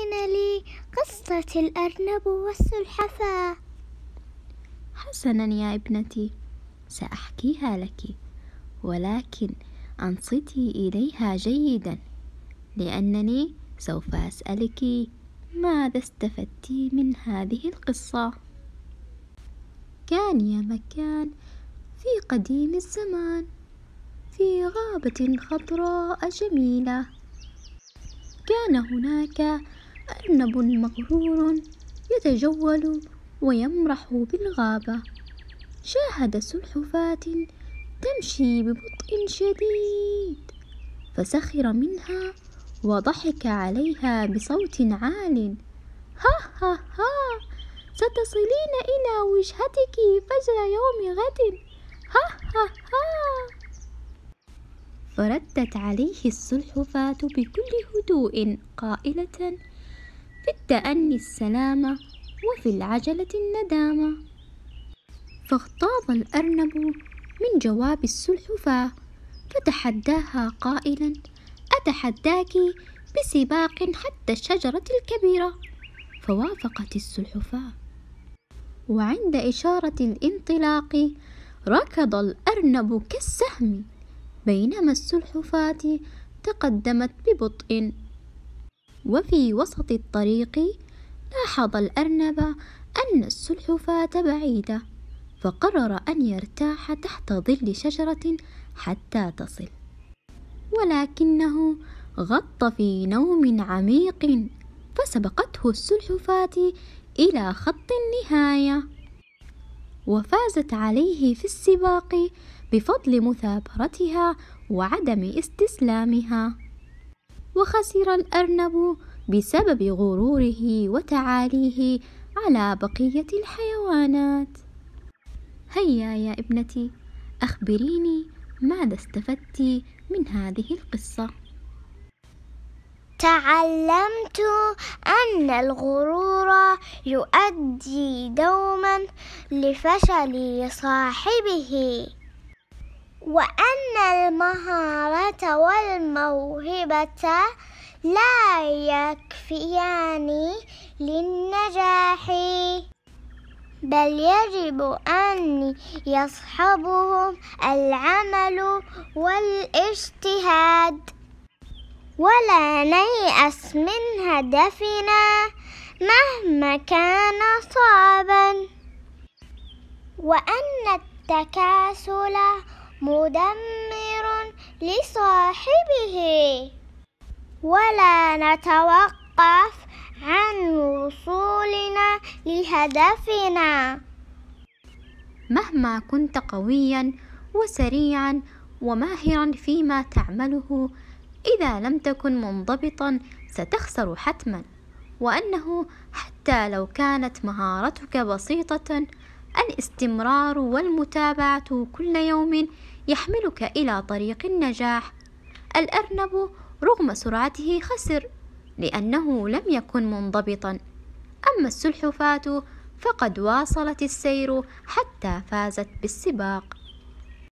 قرين لي قصة الأرنب والسلحفاة حسنا يا ابنتي سأحكيها لك ولكن أنصتي إليها جيدا لأنني سوف أسألك ماذا استفدت من هذه القصة؟ كان يا مكان في قديم الزمان في غابة خضراء جميلة كان هناك أرنب مغرور يتجول ويمرح بالغابة شاهد سلحفاة تمشي ببطء شديد فسخر منها وضحك عليها بصوت عال ها ها ها ستصلين إلى وجهتك فجر يوم غد ها ها ها فردت عليه السلحفاة بكل هدوء قائلة في التأني السلامة وفي العجلة الندامة فاغتاظ الأرنب من جواب السلحفاة فتحداها قائلا أتحداك بسباق حتى الشجرة الكبيرة فوافقت السلحفاة وعند إشارة الانطلاق ركض الأرنب كالسهم بينما السلحفاة تقدمت ببطء وفي وسط الطريق لاحظ الأرنب أن السلحفاة بعيدة فقرر أن يرتاح تحت ظل شجرة حتى تصل ولكنه غط في نوم عميق فسبقته السلحفاة إلى خط النهاية وفازت عليه في السباق بفضل مثابرتها وعدم استسلامها وخسر الأرنب بسبب غروره وتعاليه على بقية الحيوانات هيا يا ابنتي أخبريني ماذا استفدت من هذه القصة تعلمت أن الغرور يؤدي دوما لفشل صاحبه وأن المهارة والموهبة لا يكفيان للنجاح بل يجب أن يصحبهم العمل والاجتهاد ولا نيأس من هدفنا مهما كان صعبا وأن التكاسل مدمر لصاحبه ولا نتوقف عن وصولنا لهدفنا مهما كنت قويا وسريعا وماهرا فيما تعمله اذا لم تكن منضبطا ستخسر حتما وانه حتى لو كانت مهارتك بسيطه الاستمرار والمتابعه كل يوم يحملك إلى طريق النجاح الأرنب رغم سرعته خسر لأنه لم يكن منضبطا أما السلحفاة فقد واصلت السير حتى فازت بالسباق